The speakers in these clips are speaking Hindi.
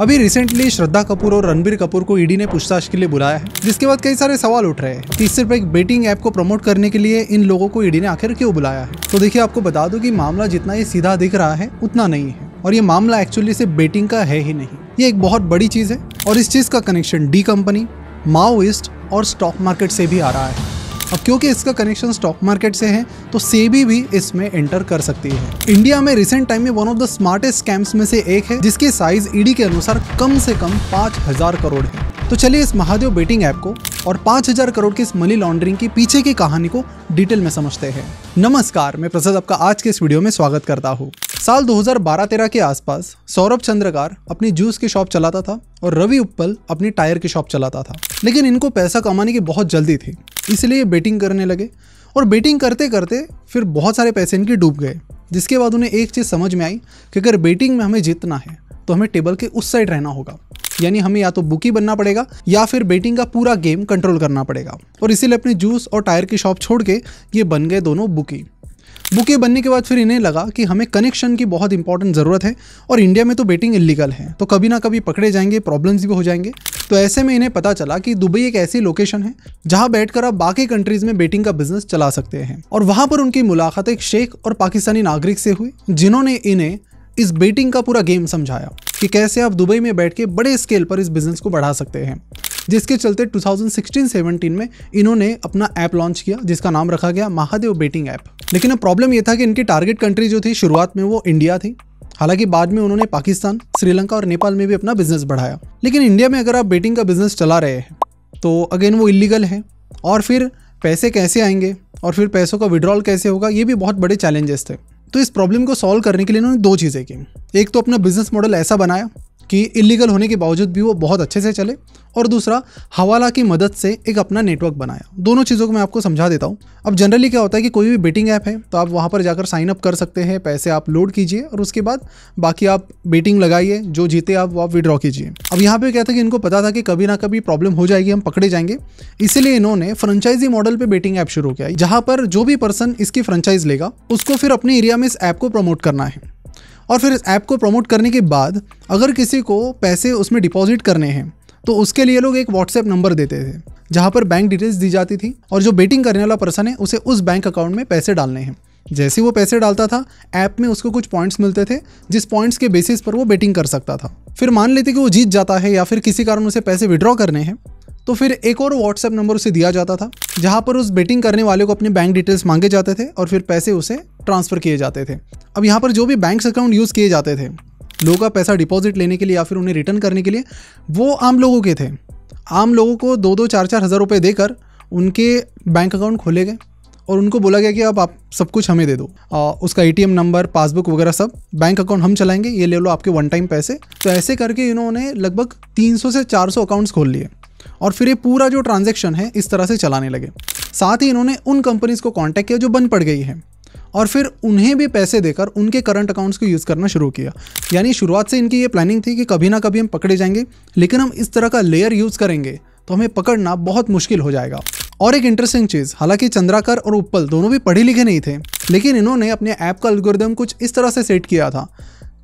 अभी रिसेंटली श्रद्धा कपूर और रणबीर कपूर को ईडी e ने पूछताछ के लिए बुलाया है जिसके बाद कई सारे सवाल उठ रहे हैं कि सिर्फ एक बेटिंग ऐप को प्रमोट करने के लिए इन लोगों को ईडी e ने आखिर क्यों बुलाया है तो देखिए आपको बता दूं कि मामला जितना ये सीधा दिख रहा है उतना नहीं है और ये मामला एक्चुअली सिर्फ बेटिंग का है ही नहीं ये एक बहुत बड़ी चीज़ है और इस चीज़ का कनेक्शन डी कंपनी माओइस्ट और स्टॉक मार्केट से भी आ रहा है अब क्योंकि इसका कनेक्शन स्टॉक मार्केट से है तो सेबी भी इसमें एंटर कर सकती है इंडिया में रिसेंट टाइम में one of the smartest scams में से एक है जिसकी साइज ईडी के अनुसार कम से कम पाँच हजार करोड़ है तो चलिए इस महादेव बेटिंग ऐप को और 5000 करोड़ की इस मनी लॉन्ड्रिंग के पीछे की कहानी को डिटेल में समझते हैं नमस्कार मैं प्रसाद आपका आज के इस वीडियो में स्वागत करता हूँ साल 2012-13 के आसपास सौरभ चंद्रकार अपनी जूस की शॉप चलाता था और रवि उप्पल अपनी टायर की शॉप चलाता था लेकिन इनको पैसा कमाने की बहुत जल्दी थी इसलिए बेटिंग करने लगे और बेटिंग करते करते फिर बहुत सारे पैसे इनके डूब गए जिसके बाद उन्हें एक चीज़ समझ में आई कि अगर बेटिंग में हमें जीतना है तो हमें टेबल के उस साइड रहना होगा यानी हमें या तो बुकी बनना पड़ेगा या फिर बेटिंग का पूरा गेम कंट्रोल करना पड़ेगा और इसीलिए अपनी जूस और टायर की शॉप छोड़ के ये बन गए दोनों बुकी बुके बनने के बाद फिर इन्हें लगा कि हमें कनेक्शन की बहुत इंपॉर्टेंट ज़रूरत है और इंडिया में तो बेटिंग इलीगल है तो कभी ना कभी पकड़े जाएंगे प्रॉब्लम्स भी हो जाएंगे तो ऐसे में इन्हें पता चला कि दुबई एक ऐसी लोकेशन है जहाँ बैठकर आप बाकी कंट्रीज में बेटिंग का बिजनेस चला सकते हैं और वहाँ पर उनकी मुलाकात एक शेख और पाकिस्तानी नागरिक से हुई जिन्होंने इन्हें इस बेटिंग का पूरा गेम समझाया कि कैसे आप दुबई में बैठ के बड़े स्केल पर इस बिजनेस को बढ़ा सकते हैं जिसके चलते 2016-17 में इन्होंने अपना ऐप लॉन्च किया जिसका नाम रखा गया महादेव बेटिंग ऐप लेकिन अब प्रॉब्लम यह था कि इनकी टारगेट कंट्री जो थी शुरुआत में वो इंडिया थी हालांकि बाद में उन्होंने पाकिस्तान श्रीलंका और नेपाल में भी अपना बिजनेस बढ़ाया लेकिन इंडिया में अगर आप बेटिंग का बिजनेस चला रहे हैं तो अगेन वो इलीगल है और फिर पैसे कैसे आएंगे और फिर पैसों का विड्रॉल कैसे होगा ये भी बहुत बड़े चैलेंजेस थे तो इस प्रॉब्लम को सॉल्व करने के लिए इन्होंने दो चीज़ें की एक तो अपना बिजनेस मॉडल ऐसा बनाया कि इलीगल होने के बावजूद भी वो बहुत अच्छे से चले और दूसरा हवाला की मदद से एक अपना नेटवर्क बनाया दोनों चीज़ों को मैं आपको समझा देता हूँ अब जनरली क्या होता है कि कोई भी बेटिंग ऐप है तो आप वहाँ पर जाकर साइन अप कर सकते हैं पैसे आप लोड कीजिए और उसके बाद बाकी आप बेटिंग लगाइए जो जीते आप वो आप विड्रॉ कीजिए अब यहाँ पर क्या था कि इनको पता था कि कभी ना कभी प्रॉब्लम हो जाएगी हम पकड़े जाएंगे इसीलिए इन्होंने फ्रेंचाइजी मॉडल पर बेटिंग ऐप शुरू किया जहाँ पर जो भी पर्सन इसकी फ्रेंचाइज लेगा उसको फिर अपने एरिया में इस ऐप को प्रमोट करना है और फिर इस ऐप को प्रमोट करने के बाद अगर किसी को पैसे उसमें डिपॉजिट करने हैं तो उसके लिए लोग एक व्हाट्सएप नंबर देते थे जहाँ पर बैंक डिटेल्स दी जाती थी और जो बेटिंग करने वाला पर्सन है उसे उस बैंक अकाउंट में पैसे डालने हैं जैसे वो पैसे डालता था ऐप में उसको कुछ पॉइंट्स मिलते थे जिस पॉइंट्स के बेसिस पर वो बेटिंग कर सकता था फिर मान लेते कि वो जीत जाता है या फिर किसी कारण उसे पैसे विड्रॉ करने हैं तो फिर एक और व्हाट्सएप नंबर उसे दिया जाता था जहाँ पर उस बेटिंग करने वाले को अपने बैंक डिटेल्स मांगे जाते थे और फिर पैसे उसे ट्रांसफ़र किए जाते थे अब यहाँ पर जो भी बैंक अकाउंट यूज़ किए जाते थे लोगों का पैसा डिपॉजिट लेने के लिए या फिर उन्हें रिटर्न करने के लिए वो आम लोगों के थे आम लोगों को दो दो चार चार हज़ार रुपये देकर उनके बैंक अकाउंट खोले गए और उनको बोला गया कि अब आप सब कुछ हमें दे दो आ, उसका एटीएम नंबर पासबुक वगैरह सब बैंक अकाउंट हम चलाएंगे ये ले लो आपके वन टाइम पैसे तो ऐसे करके इन्होंने लगभग 300 से 400 अकाउंट्स खोल लिए और फिर ये पूरा जो ट्रांजेक्शन है इस तरह से चलाने लगे साथ ही इन्होंने उन कंपनीज़ को कॉन्टैक्ट किया जो बंद पड़ गई है और फिर उन्हें भी पैसे देकर उनके करंट अकाउंट्स को यूज़ करना शुरू किया यानी शुरुआत से इनकी ये प्लानिंग थी कि कभी ना कभी हम पकड़े जाएंगे लेकिन हम इस तरह का लेयर यूज़ करेंगे तो हमें पकड़ना बहुत मुश्किल हो जाएगा और एक इंटरेस्टिंग चीज़ हालांकि चंद्राकर और उपल दोनों भी पढ़े लिखे नहीं थे लेकिन इन्होंने अपने ऐप का अलगोरिदम कुछ इस तरह से सेट किया था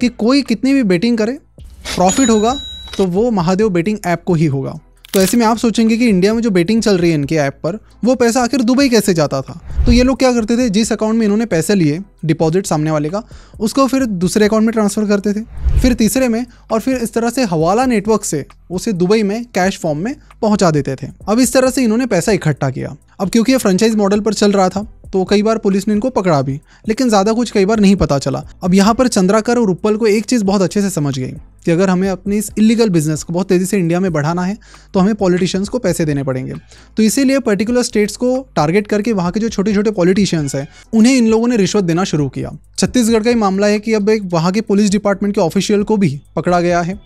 कि कोई कितनी भी बेटिंग करे प्रॉफिट होगा तो वो महादेव बेटिंग ऐप को ही होगा तो ऐसे में आप सोचेंगे कि इंडिया में जो बेटिंग चल रही है इनके ऐप पर वो पैसा आखिर दुबई कैसे जाता था तो ये लोग क्या करते थे जिस अकाउंट में इन्होंने पैसे लिए डिपॉजिट सामने वाले का उसको फिर दूसरे अकाउंट में ट्रांसफ़र करते थे फिर तीसरे में और फिर इस तरह से हवाला नेटवर्क से उसे दुबई में कैश फॉर्म में पहुंचा देते थे अब इस तरह से इन्होंने पैसा इकट्ठा किया अब क्योंकि ये फ्रेंचाइज मॉडल पर चल रहा था तो कई बार पुलिस ने इनको पकड़ा भी लेकिन ज़्यादा कुछ कई बार नहीं पता चला अब यहाँ पर चंद्राकर और उपल को एक चीज़ बहुत अच्छे से समझ गई कि अगर हमें अपनी इस इलीगल बिजनेस को बहुत तेज़ी से इंडिया में बढ़ाना है तो हमें पॉलिटिशियंस को पैसे देने पड़ेंगे तो इसीलिए पर्टिकुलर स्टेट्स को टारगेट करके वहाँ के जो छोटे छोटे पॉलिटिशियंस हैं उन्हें इन लोगों ने रिश्वत देना शुरू किया छत्तीसगढ़ का ही मामला है कि अब एक वहाँ के पुलिस डिपार्टमेंट के ऑफिशियल को भी पकड़ा गया है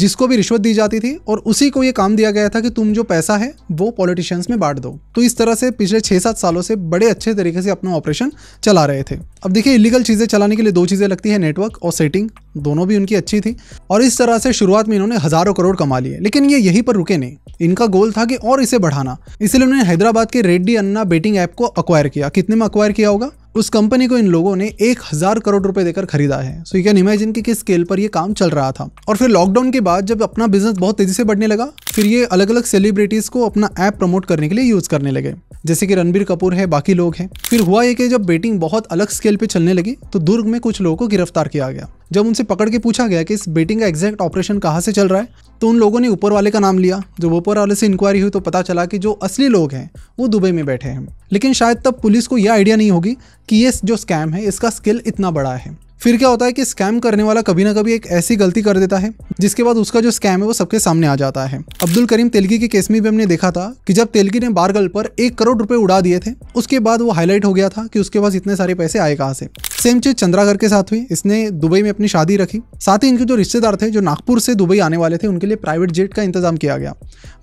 जिसको भी रिश्वत दी जाती थी और उसी को ये काम दिया गया था कि तुम जो पैसा है वो पॉलिटिशियंस में बांट दो तो इस तरह से पिछले छः सात सालों से बड़े अच्छे तरीके से अपना ऑपरेशन चला रहे थे अब देखिए इलीगल चीज़ें चलाने के लिए दो चीज़ें लगती है नेटवर्क और सेटिंग दोनों भी उनकी अच्छी थी और इस तरह से शुरुआत में इन्होंने हज़ारों करोड़ कमा लिए लेकिन ये यहीं पर रुके नहीं इनका गोल था कि और इसे बढ़ाना इसलिए उन्होंने हैदराबाद के रेड्डी अन्ना बेटिंग ऐप को अक्वायर किया कितने में अक्वायर किया होगा उस कंपनी को इन लोगों ने एक हजार करोड़ रुपए देकर खरीदा है सो यू कैन इमेजिन कि किस स्केल पर ये काम चल रहा था और फिर लॉकडाउन के बाद जब अपना बिजनेस बहुत तेजी से बढ़ने लगा फिर ये अलग अलग सेलिब्रिटीज को अपना ऐप प्रमोट करने के लिए यूज करने लगे जैसे कि रणबीर कपूर है बाकी लोग हैं फिर हुआ ये कि जब बेटिंग बहुत अलग स्केल पे चलने लगी तो दुर्ग में कुछ लोगों को गिरफ्तार किया गया जब उनसे पकड़ के पूछा गया कि इस बेटिंग का एग्जैक्ट ऑपरेशन कहाँ से चल रहा है तो उन लोगों ने ऊपर वाले का नाम लिया जब ऊपर वाले से इंक्वायरी हुई तो पता चला कि जो असली लोग हैं वो दुबई में बैठे हैं लेकिन शायद तब पुलिस को यह आइडिया नहीं होगी कि ये जो स्कैम है इसका स्किल इतना बड़ा है फिर क्या होता है कि स्कैम करने वाला कभी ना कभी एक ऐसी गलती कर देता है जिसके बाद उसका जो स्कैम है वो सबके सामने आ जाता है अब्दुल करीम तेलगी के केस में भी हमने देखा था कि जब तेलगी ने बारगल पर एक करोड़ रुपए उड़ा दिए थे उसके बाद वो हाईलाइट हो गया था कि उसके पास इतने सारे पैसे आए कहाँ से सेम चीज चंद्रागर के साथ हुई इसने दुबई में अपनी शादी रखी साथ ही इनके जो रिश्तेदार थे जो नागपुर से दुबई आने वाले थे उनके लिए प्राइवेट जेट का इंतजाम किया गया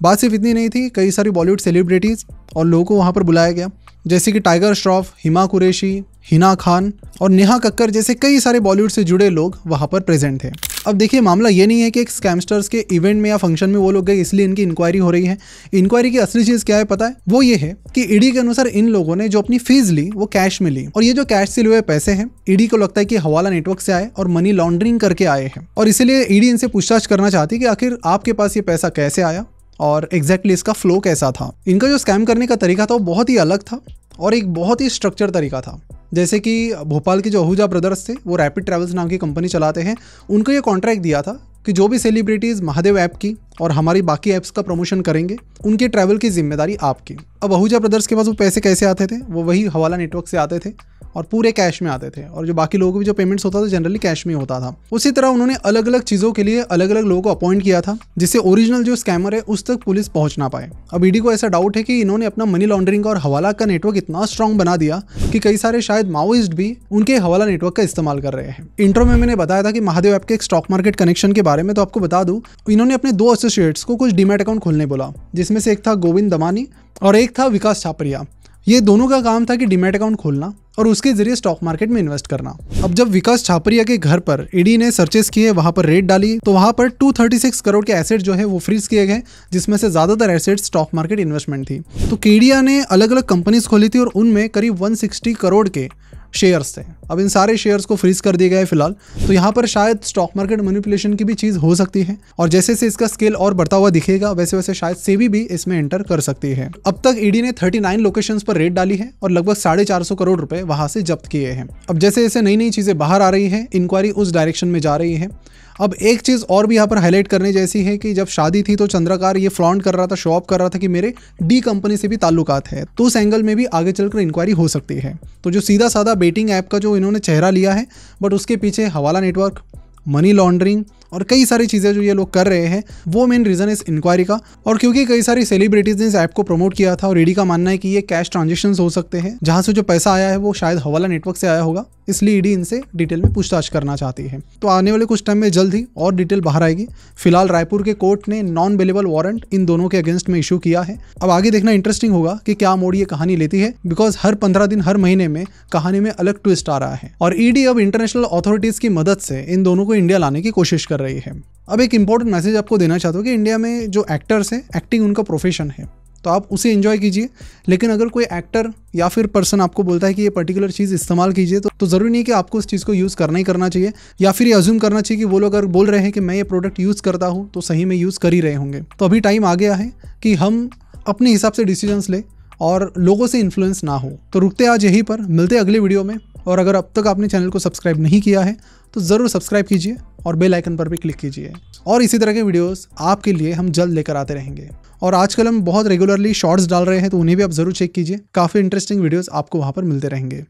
बात सिर्फ इतनी नहीं थी कई सारी बॉलीवुड सेलिब्रिटीज़ और लोगों को वहाँ पर बुलाया गया जैसे कि टाइगर श्रॉफ हिमा कुरेशी हिना खान और नेहा कक्कर जैसे कई सारे बॉलीवुड से जुड़े लोग वहाँ पर प्रेजेंट थे अब देखिए मामला ये नहीं है कि एक स्कैमस्टर्स के इवेंट में या फंक्शन में वो लोग गए इसलिए इनकी इंक्वायरी हो रही है इंक्वायरी की असली चीज़ क्या है पता है वो ये है कि ईडी e के अनुसार इन लोगों ने जो अपनी फीस ली वो कैश में ली और ये जो कैश से लिए हुए पैसे हैं ईडी e को लगता है कि हवाला नेटवर्क से आए और मनी लॉन्ड्रिंग करके आए हैं और इसीलिए ईडी e इनसे पूछताछ करना चाहती कि आखिर आपके पास ये पैसा कैसे आया और एग्जैक्टली इसका फ्लो कैसा था इनका जो स्कैम करने का तरीका था वो बहुत ही अलग था और एक बहुत ही स्ट्रक्चर तरीका था जैसे कि भोपाल के जो आहूजा ब्रदर्स थे वो रैपिड ट्रैवल्स नाम की कंपनी चलाते हैं उनको ये कॉन्ट्रैक्ट दिया था कि जो भी सेलिब्रिटीज़ महादेव ऐप की और हमारी बाकी ऐप्स का प्रमोशन करेंगे उनके ट्रैवल की जिम्मेदारी आपकी अब आहूजा ब्रदर्स के पास वो पैसे कैसे आते थे वो वही हवाला नेटवर्क से आते थे और पूरे कैश में आते थे और जो बाकी लोगों को भी जो पेमेंट्स होता था जनरली कैश में होता था उसी तरह उन्होंने अलग अलग चीज़ों के लिए अलग अलग लोगों को अपॉइंट किया था जिससे ओरिजिनल जो स्कैमर है उस तक पुलिस पहुंच ना पाए अब ईडी को ऐसा डाउट है कि इन्होंने अपना मनी लॉन्ड्रिंग और हवाला का नेटवर्क इतना स्ट्रांग बना दिया कि कई सारे शायद माओइस्ट भी उनके हवाला नेटवर्क का इस्तेमाल कर रहे हैं इंट्रो में मैंने बताया था कि महादेव ऐप के स्टॉक मार्केट कनेक्शन के बारे में तो आपको बता दूँ इन्होंने अपने दो एसोसिएट्स को कुछ डीमेट अकाउंट खोलने बोला जिसमें से एक था गोविंद दमानी और एक था विकास छापरिया ये दोनों का काम था कि डीमेट अकाउंट खोलना और उसके जरिए स्टॉक मार्केट में इन्वेस्ट करना अब जब विकास छापरिया के घर पर ईडी e ने सर्चेस किए वहां पर रेट डाली तो वहां पर 236 करोड़ के एसेट जो है वो फ्रीज किए गए जिसमें से ज्यादातर एसेट स्टॉक मार्केट इन्वेस्टमेंट थी तो केडिया ने अलग अलग कंपनीज खोली थी और उनमें करीब 160 करोड़ के शेयर्स थे अब इन सारे शेयर्स को फ्रीज कर दिया गया है फिलहाल तो यहाँ पर शायद स्टॉक मार्केट मैनिपुलेशन की भी चीज़ हो सकती है और जैसे जैसे इसका स्केल और बढ़ता हुआ दिखेगा वैसे वैसे शायद सेबी भी इसमें एंटर कर सकती है अब तक ईडी e ने 39 लोकेशन पर रेट डाली है और लगभग साढ़े चार सौ करोड़ रुपए वहां से जब्त किए हैं अब जैसे जैसे नई नई चीज़ें बाहर आ रही है इंक्वायरी उस डायरेक्शन में जा रही है अब एक चीज़ और भी यहाँ पर हाईलाइट करने जैसी है कि जब शादी थी तो चंद्रकार ये फ्लॉन्ट कर रहा था शो ऑफ कर रहा था कि मेरे डी कंपनी से भी ताल्लुकात है तो उस एंगल में भी आगे चलकर इंक्वायरी हो सकती है तो जो सीधा साधा बेटिंग ऐप का जो इन्होंने चेहरा लिया है बट उसके पीछे हवाला नेटवर्क मनी लॉन्ड्रिंग और कई सारी चीज़ें जो ये लोग कर रहे हैं वो मेन रीज़न इस इंक्वायरी का और क्योंकि कई सारी सेलिब्रिटीज़ ने इस ऐप को प्रमोट किया था और ईडी का मानना है कि ये कैश ट्रांजेक्शन हो सकते हैं जहां से जो पैसा आया है वो शायद हवाला नेटवर्क से आया होगा इसलिए ईडी इनसे डिटेल में पूछताछ करना चाहती है तो आने वाले कुछ टाइम में जल्द ही और डिटेल बाहर आएगी फिलहाल रायपुर के कोर्ट ने नॉन अवेलेबल वारंट इन दोनों के अगेंस्ट में इशू किया है अब आगे देखना इंटरेस्टिंग होगा कि क्या मोड़ ये कहानी लेती है बिकॉज हर पंद्रह दिन हर महीने में कहानी में अलग ट्विस्ट आ रहा है और ईडी अब इंटरनेशनल अथॉरिटीज की मदद से इन दोनों को इंडिया लाने की कोशिश कर रही है अब एक इंपॉर्टेंट मैसेज आपको देना चाहता हूँ कि इंडिया में जो एक्टर्स हैं एक्टिंग उनका प्रोफेशन है तो आप उसे इन्जॉय कीजिए लेकिन अगर कोई एक्टर या फिर पर्सन आपको बोलता है कि ये पर्टिकुलर चीज़ इस्तेमाल कीजिए तो, तो ज़रूरी नहीं कि आपको उस चीज़ को यूज़ करना ही करना चाहिए या फिर ये अज्यूम करना चाहिए कि वो लोग अगर बोल रहे हैं कि मैं ये प्रोडक्ट यूज़ करता हूँ तो सही में यूज़ कर ही रहे होंगे तो अभी टाइम आ गया है कि हम अपने हिसाब से डिसीजंस लें और लोगों से इन्फ्लुएंस ना हो तो रुकते आज यहीं पर मिलते अगले वीडियो में और अगर अब तक आपने चैनल को सब्सक्राइब नहीं किया है तो ज़रूर सब्सक्राइब कीजिए और बेल आइकन पर भी क्लिक कीजिए और इसी तरह के वीडियोस आपके लिए हम जल्द लेकर आते रहेंगे और आजकल हम बहुत रेगुलरली शॉर्ट्स डाल रहे हैं तो उन्हें भी आप ज़रूर चेक कीजिए काफ़ी इंटरेस्टिंग वीडियोस आपको वहाँ पर मिलते रहेंगे